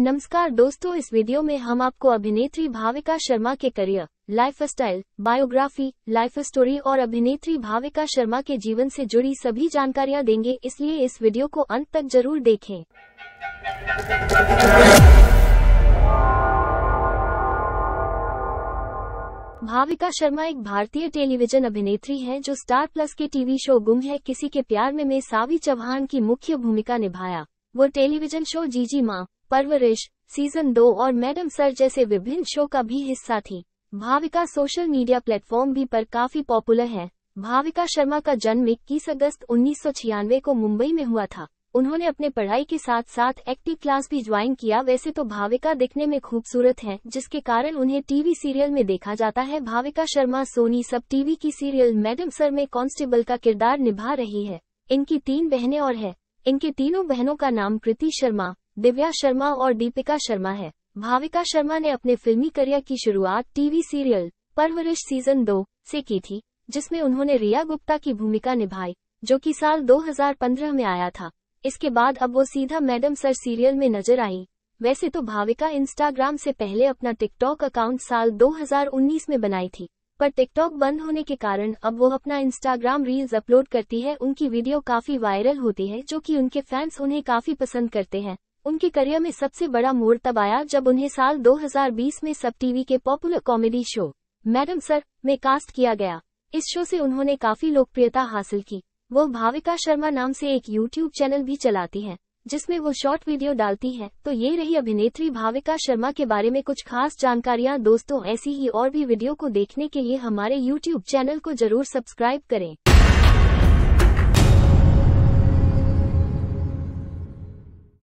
नमस्कार दोस्तों इस वीडियो में हम आपको अभिनेत्री भाविका शर्मा के career lifestyle biography life story और अभिनेत्री भाविका शर्मा के जीवन से जुड़ी सभी जानकारियां देंगे इसलिए इस वीडियो को अंत तक जरूर देखें भाविका शर्मा एक भारतीय टेलीविजन अभिनेत्री हैं जो स्टार प्लस के टीवी शो गुम है किसी के प्यार में में सावी चौहान की मुख्य भूमिका निभाया वो टेलीविजन शो जीजी माँ परवरिश सीजन दो और मैडम सर जैसे विभिन्न शो का भी हिस्सा थी भाविका सोशल मीडिया प्लेटफॉर्म भी पर काफी पॉपुलर है भाविका शर्मा का जन्म इक्कीस अगस्त उन्नीस को मुंबई में हुआ था उन्होंने अपने पढ़ाई के साथ साथ एक्टिव क्लास भी ज्वाइन किया वैसे तो भाविका दिखने में खूबसूरत हैं, जिसके कारण उन्हें टीवी सीरियल में देखा जाता है भाविका शर्मा सोनी सब टीवी की सीरियल मैडम सर में कांस्टेबल का किरदार निभा रही है इनकी तीन बहनें और है इनके तीनों बहनों का नाम कृति शर्मा दिव्या शर्मा और दीपिका शर्मा है भाविका शर्मा ने अपने फिल्मी करियर की शुरुआत टीवी सीरियल परवरिश सीजन दो से की थी जिसमें उन्होंने रिया गुप्ता की भूमिका निभाई जो कि साल 2015 में आया था इसके बाद अब वो सीधा मैडम सर सीरियल में नजर आई वैसे तो भाविका इंस्टाग्राम से पहले अपना टिकटॉक अकाउंट साल 2019 में बनाई थी पर टिकटॉक बंद होने के कारण अब वो अपना इंस्टाग्राम रील्स अपलोड करती है उनकी वीडियो काफी वायरल होती है जो कि उनके फैंस उन्हें काफी पसंद करते हैं उनके करियर में सबसे बड़ा मोड़ तब आया जब उन्हें साल 2020 में सब टीवी के popular comedy show Madam Sir में कास्ट किया गया इस शो से उन्होंने काफी लोकप्रियता हासिल की वो भाविका शर्मा नाम से एक यूट्यूब चैनल भी चलाती हैं, जिसमें वो शॉर्ट वीडियो डालती हैं। तो ये रही अभिनेत्री भाविका शर्मा के बारे में कुछ खास जानकारियाँ दोस्तों ऐसी ही और भी वीडियो को देखने के लिए हमारे यूट्यूब चैनल को जरूर सब्सक्राइब करें